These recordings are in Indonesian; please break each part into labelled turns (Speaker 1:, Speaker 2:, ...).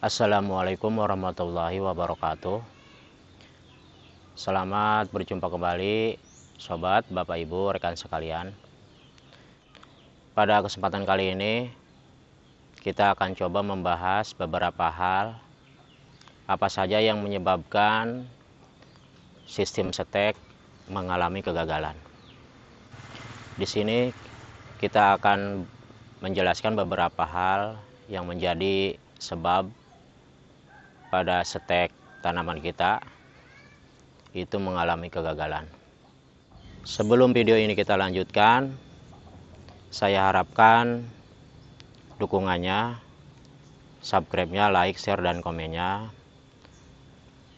Speaker 1: Assalamualaikum warahmatullahi wabarakatuh. Selamat berjumpa kembali, sobat, bapak, ibu, rekan sekalian. Pada kesempatan kali ini, kita akan coba membahas beberapa hal apa saja yang menyebabkan sistem setek mengalami kegagalan. Di sini kita akan menjelaskan beberapa hal yang menjadi sebab pada setek tanaman kita itu mengalami kegagalan. Sebelum video ini kita lanjutkan, saya harapkan dukungannya, subscribe-nya, like, share, dan komennya.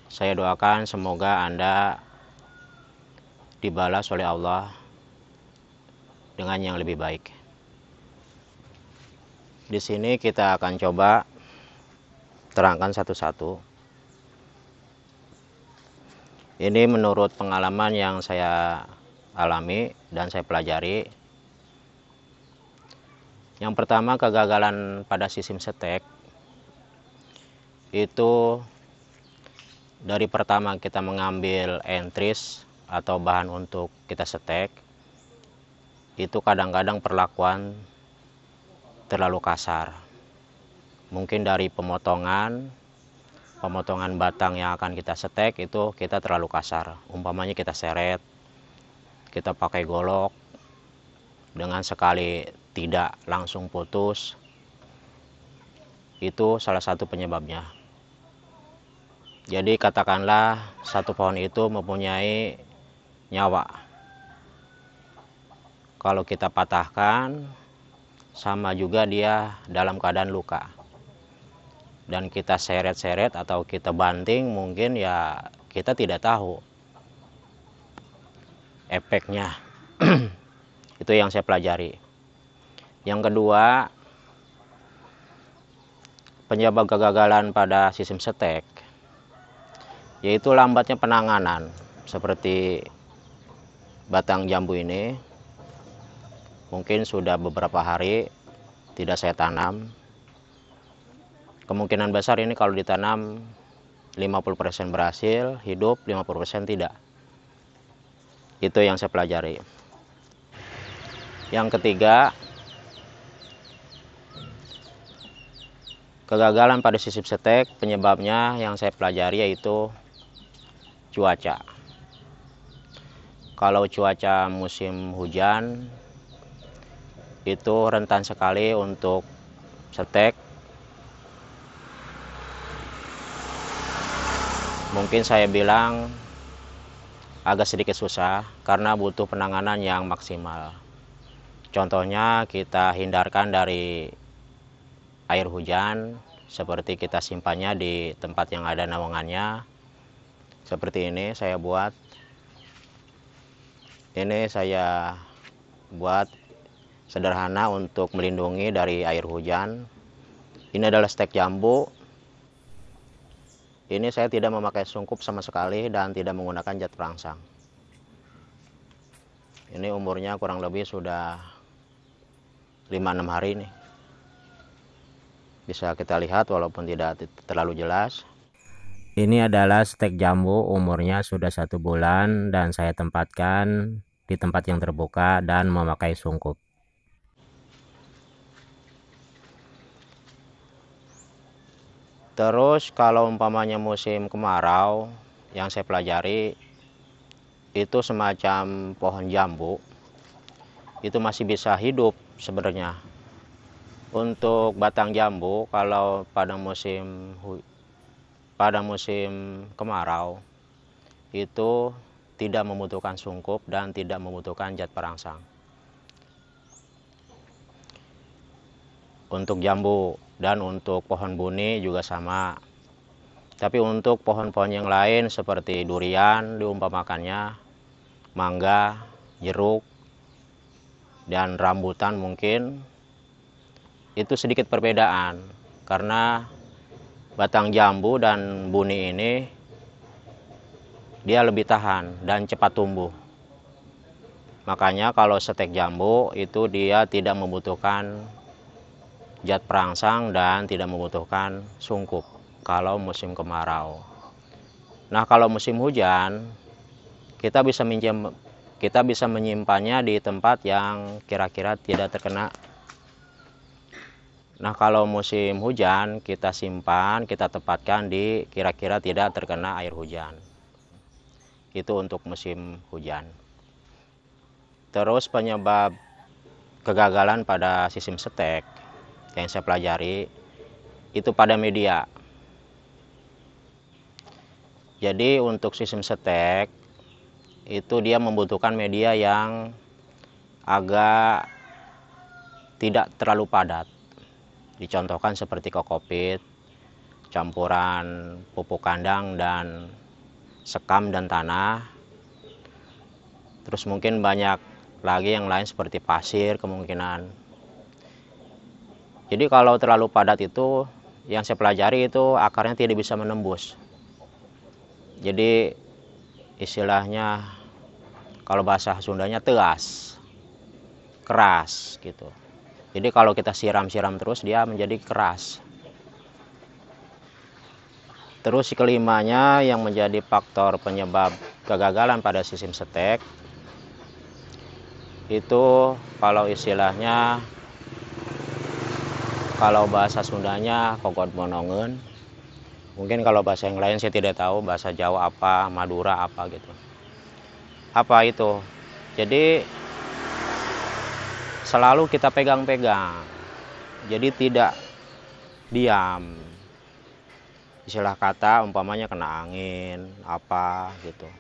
Speaker 1: Saya doakan semoga Anda dibalas oleh Allah dengan yang lebih baik. Di sini kita akan coba terangkan satu-satu ini menurut pengalaman yang saya alami dan saya pelajari yang pertama kegagalan pada sistem setek itu dari pertama kita mengambil entries atau bahan untuk kita setek itu kadang-kadang perlakuan terlalu kasar mungkin dari pemotongan pemotongan batang yang akan kita setek itu kita terlalu kasar umpamanya kita seret kita pakai golok dengan sekali tidak langsung putus itu salah satu penyebabnya jadi katakanlah satu pohon itu mempunyai nyawa kalau kita patahkan sama juga dia dalam keadaan luka dan kita seret-seret atau kita banting mungkin ya kita tidak tahu efeknya itu yang saya pelajari yang kedua penyebab kegagalan pada sistem setek yaitu lambatnya penanganan seperti batang jambu ini mungkin sudah beberapa hari tidak saya tanam kemungkinan besar ini kalau ditanam 50% berhasil hidup 50% tidak itu yang saya pelajari yang ketiga kegagalan pada sisip setek penyebabnya yang saya pelajari yaitu cuaca kalau cuaca musim hujan itu rentan sekali untuk setek mungkin saya bilang agak sedikit susah karena butuh penanganan yang maksimal. Contohnya kita hindarkan dari air hujan seperti kita simpannya di tempat yang ada naungannya. Seperti ini saya buat. Ini saya buat sederhana untuk melindungi dari air hujan. Ini adalah stek jambu ini saya tidak memakai sungkup sama sekali dan tidak menggunakan jet perangsang. Ini umurnya kurang lebih sudah 5-6 hari ini. Bisa kita lihat walaupun tidak terlalu jelas. Ini adalah stek jambu umurnya sudah satu bulan dan saya tempatkan di tempat yang terbuka dan memakai sungkup. Terus kalau umpamanya musim kemarau yang saya pelajari itu semacam pohon jambu itu masih bisa hidup sebenarnya. Untuk batang jambu kalau pada musim pada musim kemarau itu tidak membutuhkan sungkup dan tidak membutuhkan zat perangsang. untuk jambu dan untuk pohon buni juga sama. Tapi untuk pohon-pohon yang lain seperti durian diumpamakannya, mangga, jeruk, dan rambutan mungkin itu sedikit perbedaan karena batang jambu dan buni ini dia lebih tahan dan cepat tumbuh. Makanya kalau setek jambu itu dia tidak membutuhkan jat perangsang dan tidak membutuhkan sungkup kalau musim kemarau. Nah, kalau musim hujan, kita bisa minjem kita bisa menyimpannya di tempat yang kira-kira tidak terkena. Nah, kalau musim hujan kita simpan, kita tempatkan di kira-kira tidak terkena air hujan. Itu untuk musim hujan. Terus penyebab kegagalan pada sistem setek yang saya pelajari itu pada media. Jadi untuk sistem setek itu dia membutuhkan media yang agak tidak terlalu padat. Dicontohkan seperti kokopit, campuran pupuk kandang dan sekam dan tanah. Terus mungkin banyak lagi yang lain seperti pasir kemungkinan jadi kalau terlalu padat itu yang saya pelajari itu akarnya tidak bisa menembus. Jadi istilahnya kalau bahasa Sundanya teas, keras gitu. Jadi kalau kita siram-siram terus dia menjadi keras. Terus kelimanya yang menjadi faktor penyebab kegagalan pada sistem setek itu kalau istilahnya kalau bahasa Sundanya kokot monongen mungkin kalau bahasa yang lain saya tidak tahu bahasa Jawa apa Madura apa gitu apa itu jadi selalu kita pegang-pegang jadi tidak diam istilah kata umpamanya kena angin apa gitu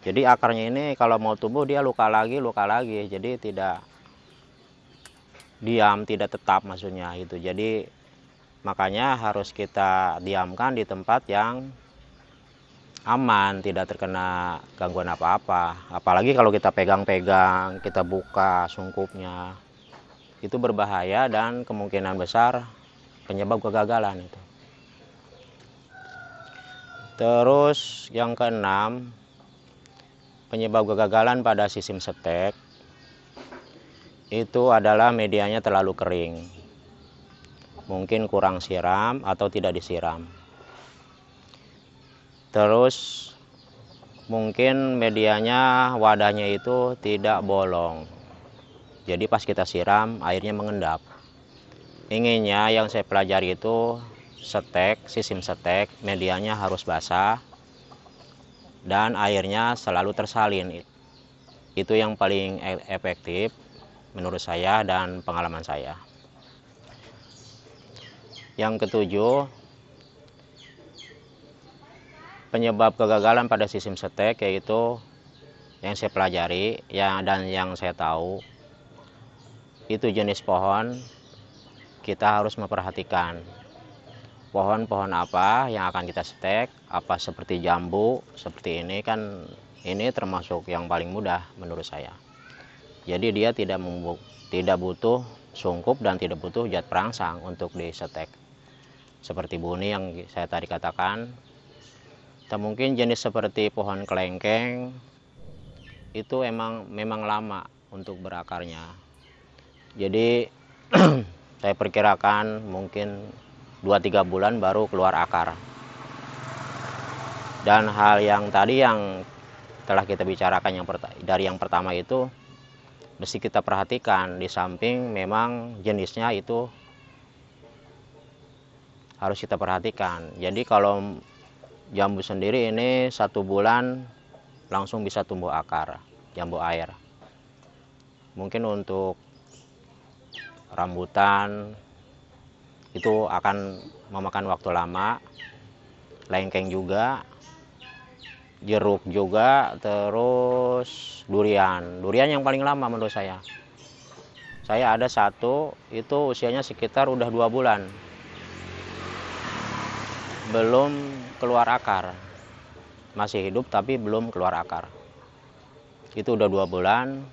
Speaker 1: jadi akarnya ini kalau mau tumbuh dia luka lagi luka lagi jadi tidak diam tidak tetap maksudnya itu jadi makanya harus kita diamkan di tempat yang aman tidak terkena gangguan apa-apa apalagi kalau kita pegang-pegang kita buka sungkupnya itu berbahaya dan kemungkinan besar penyebab kegagalan itu terus yang keenam penyebab kegagalan pada sistem setek itu adalah medianya terlalu kering. Mungkin kurang siram atau tidak disiram. Terus mungkin medianya wadahnya itu tidak bolong. Jadi pas kita siram airnya mengendap. Inginnya yang saya pelajari itu setek, sistem setek, medianya harus basah dan airnya selalu tersalin. Itu yang paling e-, efektif menurut saya dan pengalaman saya. Yang ketujuh, penyebab kegagalan pada sistem setek yaitu yang saya pelajari ya dan yang saya tahu itu jenis pohon kita harus memperhatikan pohon-pohon apa yang akan kita setek apa seperti jambu seperti ini kan ini termasuk yang paling mudah menurut saya jadi dia tidak tidak butuh sungkup dan tidak butuh zat perangsang untuk disetek. Seperti buni yang saya tadi katakan. Atau mungkin jenis seperti pohon kelengkeng itu emang memang lama untuk berakarnya. Jadi saya perkirakan mungkin 2-3 bulan baru keluar akar. Dan hal yang tadi yang telah kita bicarakan yang dari yang pertama itu mesti kita perhatikan di samping memang jenisnya itu harus kita perhatikan. Jadi kalau jambu sendiri ini satu bulan langsung bisa tumbuh akar jambu air. Mungkin untuk rambutan itu akan memakan waktu lama, lengkeng juga jeruk juga terus durian durian yang paling lama menurut saya saya ada satu itu usianya sekitar udah dua bulan belum keluar akar masih hidup tapi belum keluar akar itu udah dua bulan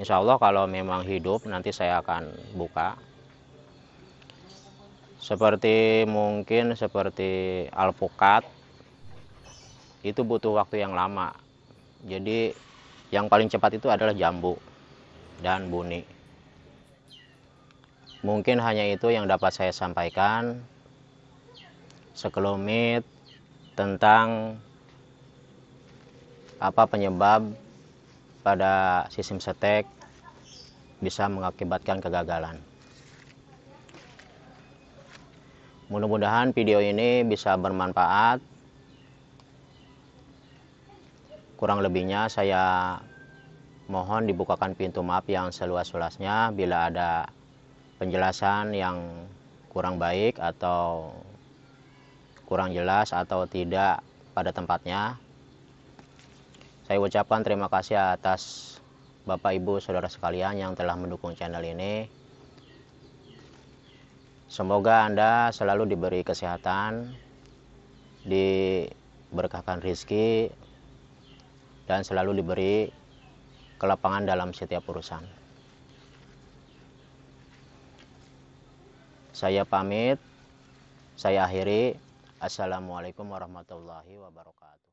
Speaker 1: insya Allah kalau memang hidup nanti saya akan buka seperti mungkin seperti alpukat itu butuh waktu yang lama. Jadi yang paling cepat itu adalah jambu dan buni. Mungkin hanya itu yang dapat saya sampaikan sekelumit tentang apa penyebab pada sistem setek bisa mengakibatkan kegagalan. Mudah-mudahan video ini bisa bermanfaat Kurang lebihnya saya mohon dibukakan pintu maaf yang seluas-luasnya bila ada penjelasan yang kurang baik atau kurang jelas atau tidak pada tempatnya. Saya ucapkan terima kasih atas Bapak Ibu Saudara sekalian yang telah mendukung channel ini. Semoga Anda selalu diberi kesehatan, diberkahkan rizki, dan selalu diberi kelapangan dalam setiap urusan. Saya pamit, saya akhiri. Assalamualaikum warahmatullahi wabarakatuh.